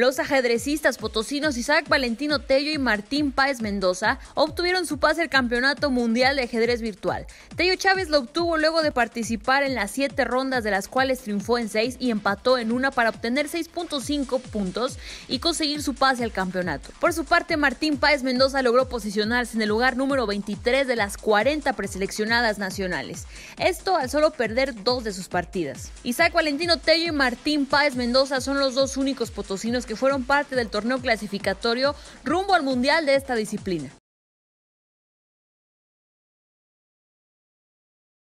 Los ajedrecistas potosinos Isaac Valentino Tello y Martín Páez Mendoza obtuvieron su pase al Campeonato Mundial de Ajedrez Virtual. Tello Chávez lo obtuvo luego de participar en las siete rondas de las cuales triunfó en seis y empató en una para obtener 6.5 puntos y conseguir su pase al campeonato. Por su parte, Martín Páez Mendoza logró posicionarse en el lugar número 23 de las 40 preseleccionadas nacionales. Esto al solo perder dos de sus partidas. Isaac Valentino Tello y Martín Páez Mendoza son los dos únicos potosinos que fueron parte del torneo clasificatorio rumbo al Mundial de esta disciplina.